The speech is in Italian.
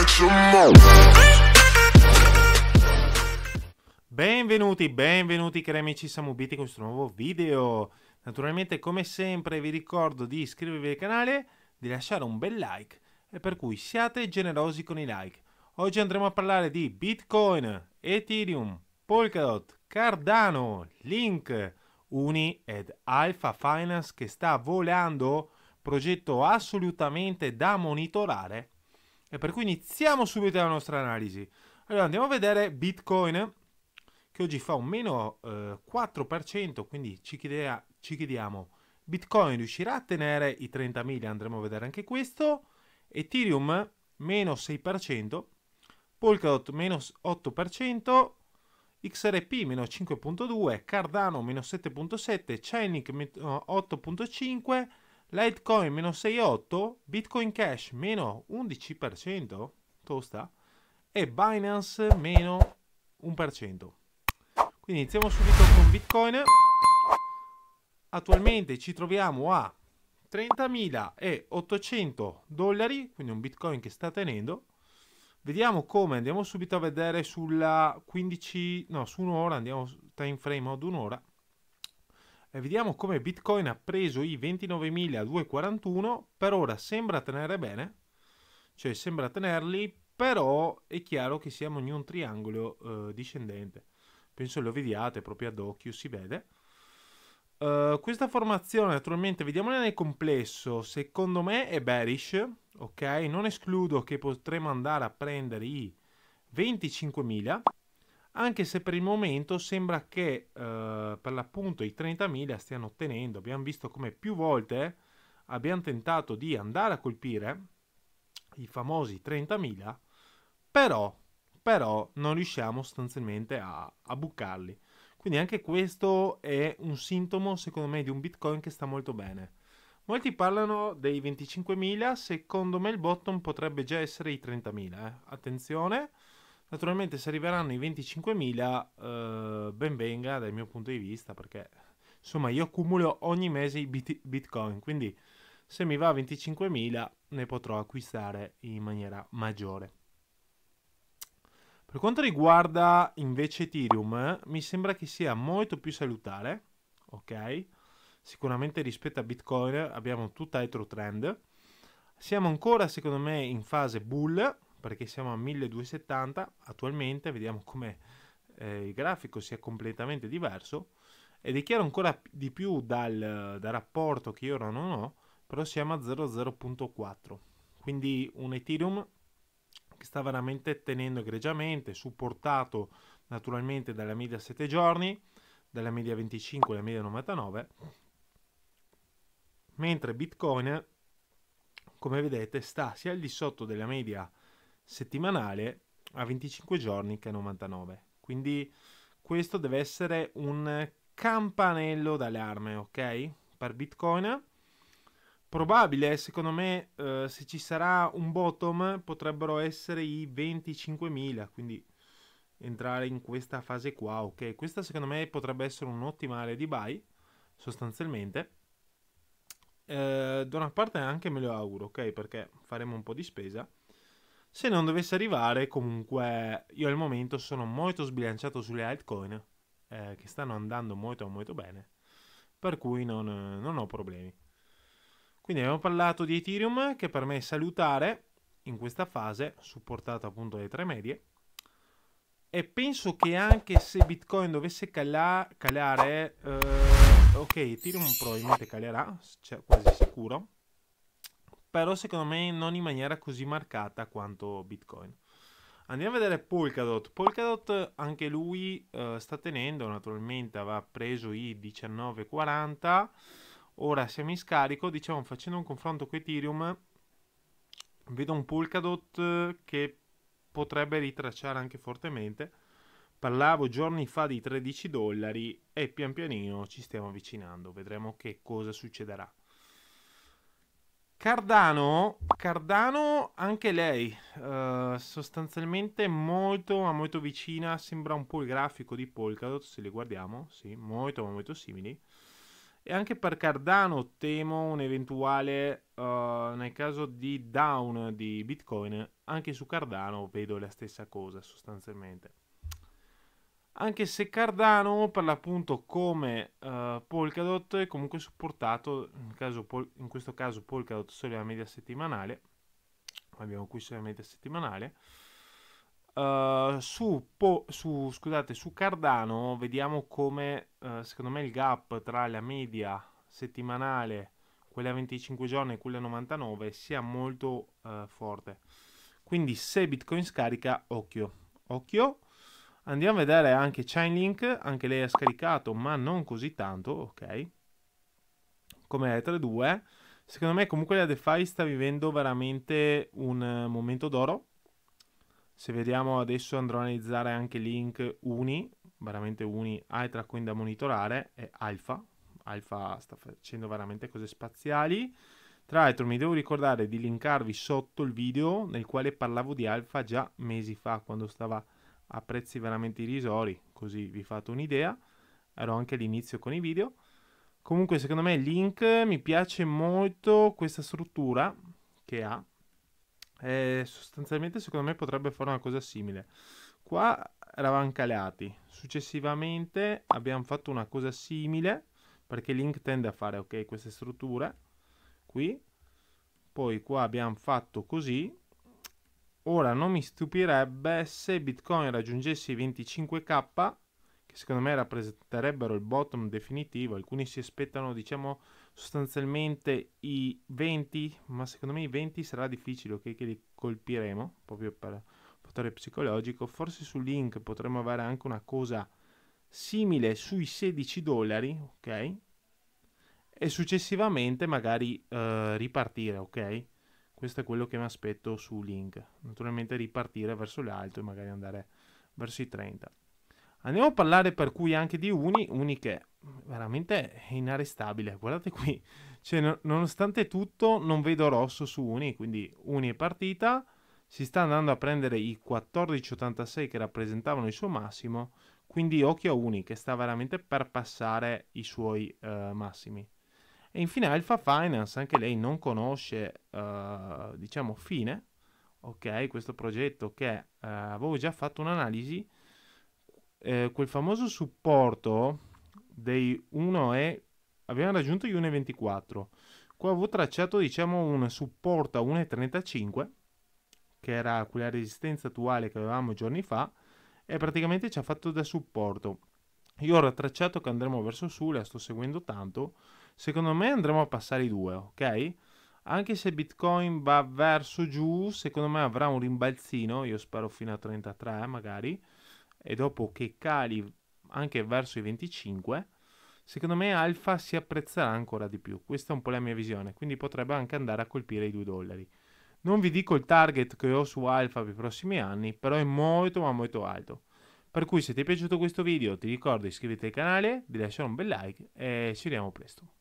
catch 'em all. Benvenuti, benvenuti cari amici samubiti con questo nuovo video. Naturalmente come sempre vi ricordo di iscrivervi al canale, di lasciare un bel like e per cui siate generosi con i like. Oggi andremo a parlare di Bitcoin, Ethereum, Polkadot, Cardano, Link, Uni ed Alpha Finance che sta volando progetto assolutamente da monitorare e per cui iniziamo subito la nostra analisi. Allora andiamo a vedere Bitcoin che oggi fa un meno eh, 4%, quindi ci, chiedea, ci chiediamo Bitcoin riuscirà a tenere i 30.000, andremo a vedere anche questo, Ethereum meno 6%, Polkadot meno 8%, XRP meno 5.2, Cardano meno 7.7, Chainlink meno 8.5, Litecoin meno 6,8%, Bitcoin Cash meno 11%, tosta, e Binance meno 1%. Quindi iniziamo subito con Bitcoin. Attualmente ci troviamo a 30.800 dollari, quindi un Bitcoin che sta tenendo. Vediamo come, andiamo subito a vedere sulla 15, no, su un'ora, andiamo time frame ad un'ora. Eh, vediamo come Bitcoin ha preso i 29.241, per ora sembra tenere bene, cioè sembra tenerli, però è chiaro che siamo in un triangolo eh, discendente. Penso lo vediate proprio ad occhio, si vede. Uh, questa formazione, naturalmente, vediamola nel complesso, secondo me è bearish, ok? Non escludo che potremmo andare a prendere i 25.000 anche se per il momento sembra che eh, per l'appunto i 30.000 stiano ottenendo. Abbiamo visto come più volte abbiamo tentato di andare a colpire i famosi 30.000, però, però non riusciamo sostanzialmente a, a buccarli. Quindi anche questo è un sintomo, secondo me, di un Bitcoin che sta molto bene. Molti parlano dei 25.000, secondo me il bottom potrebbe già essere i 30.000. Eh. Attenzione, Naturalmente se arriveranno i 25.000 eh, ben venga dal mio punto di vista perché insomma io accumulo ogni mese i bit- bitcoin quindi se mi va a 25.000 ne potrò acquistare in maniera maggiore. Per quanto riguarda invece Ethereum mi sembra che sia molto più salutare, ok? Sicuramente rispetto a Bitcoin abbiamo tutt'altro trend. Siamo ancora secondo me in fase bull perché siamo a 1270 attualmente, vediamo come eh, il grafico sia completamente diverso ed è chiaro ancora di più dal, dal rapporto che io ora non ho, però siamo a 00.4, quindi un Ethereum che sta veramente tenendo egregiamente, supportato naturalmente dalla media 7 giorni, dalla media 25 alla media 99, mentre Bitcoin, come vedete, sta sia al di sotto della media settimanale a 25 giorni che è 99. Quindi questo deve essere un campanello d'allarme, ok? Per Bitcoin. Probabile, secondo me, eh, se ci sarà un bottom potrebbero essere i 25.000, quindi entrare in questa fase qua, ok? Questa secondo me potrebbe essere un'ottima area di buy, sostanzialmente. Eh, da una parte anche me lo auguro, ok? Perché faremo un po' di spesa se non dovesse arrivare, comunque, io al momento sono molto sbilanciato sulle altcoin, eh, che stanno andando molto molto bene, per cui non, non ho problemi. Quindi abbiamo parlato di Ethereum, che per me è salutare in questa fase, supportato appunto dalle tre medie, e penso che anche se Bitcoin dovesse cala- calare, eh, ok, Ethereum probabilmente calerà, cioè quasi sicuro però secondo me non in maniera così marcata quanto Bitcoin. Andiamo a vedere Polkadot. Polkadot anche lui eh, sta tenendo, naturalmente aveva preso i 19,40, ora siamo in scarico, diciamo facendo un confronto con Ethereum, vedo un Polkadot eh, che potrebbe ritracciare anche fortemente. Parlavo giorni fa di 13 dollari e pian pianino ci stiamo avvicinando, vedremo che cosa succederà. Cardano, Cardano anche lei, uh, sostanzialmente molto ma molto vicina, sembra un po' il grafico di Polkadot se li guardiamo, sì, molto ma molto simili. E anche per Cardano temo un eventuale, uh, nel caso di down di Bitcoin, anche su Cardano vedo la stessa cosa sostanzialmente anche se Cardano per l'appunto come uh, Polkadot è comunque supportato in, caso, in, questo caso Polkadot solo la media settimanale abbiamo qui sulla media settimanale uh, su, po, su, scusate, su, Cardano vediamo come uh, secondo me il gap tra la media settimanale quella a 25 giorni e quella a 99 sia molto forte quindi se Bitcoin scarica occhio occhio Andiamo a vedere anche Chainlink, anche lei ha scaricato, ma non così tanto, ok? Come Ethereum 2. Secondo me comunque la DeFi sta vivendo veramente un eh, momento d'oro. Se vediamo adesso andrò a analizzare anche Link Uni, veramente Uni ha tra quindi da monitorare, e Alpha. Alpha sta facendo veramente cose spaziali. Tra l'altro mi devo ricordare di linkarvi sotto il video nel quale parlavo di Alpha già mesi fa quando stava a prezzi veramente irrisori, così vi fate un'idea. Ero anche all'inizio con i video. Comunque secondo me Link mi piace molto questa struttura che ha. Eh, sostanzialmente secondo me potrebbe fare una cosa simile. Qua eravamo caleati, successivamente abbiamo fatto una cosa simile perché Link tende a fare ok queste strutture qui. Poi qua abbiamo fatto così Ora non mi stupirebbe se Bitcoin raggiungesse i 25k, che secondo me rappresenterebbero il bottom definitivo, alcuni si aspettano diciamo sostanzialmente i 20, ma secondo me i 20 sarà difficile okay, che li colpiremo, proprio per fattore psicologico, forse su Link potremmo avere anche una cosa simile sui 16 dollari, ok? E successivamente magari eh, ripartire, ok? Questo è quello che mi aspetto su Link. Naturalmente ripartire verso l'alto e magari andare verso i 30. Andiamo a parlare per cui anche di Uni, Uni che veramente è inarrestabile. Guardate qui, cioè, no, nonostante tutto non vedo rosso su Uni, quindi Uni è partita, si sta andando a prendere i 14,86 che rappresentavano il suo massimo, quindi occhio a Uni che sta veramente per passare i suoi eh, massimi. E infine Alpha Finance, anche lei non conosce, uh, diciamo, fine, ok? Questo progetto che uh, avevo già fatto un'analisi, eh, quel famoso supporto dei 1 e avevamo raggiunto gli 1,24. Qua avevo tracciato, diciamo, un supporto a 1,35, che era quella resistenza attuale che avevamo giorni fa, e praticamente ci ha fatto da supporto. Io ho tracciato che andremo verso su, la sto seguendo tanto. Secondo me andremo a passare i due, ok? Anche se Bitcoin va verso giù, secondo me avrà un rimbalzino, io spero fino a 33 magari, e dopo che cali anche verso i 25, secondo me Alfa si apprezzerà ancora di più. Questa è un po' la mia visione, quindi potrebbe anche andare a colpire i 2 dollari. Non vi dico il target che ho su Alfa per i prossimi anni, però è molto ma molto alto. Per cui se ti è piaciuto questo video ti ricordo di iscriverti al canale, di lasciare un bel like e ci vediamo presto.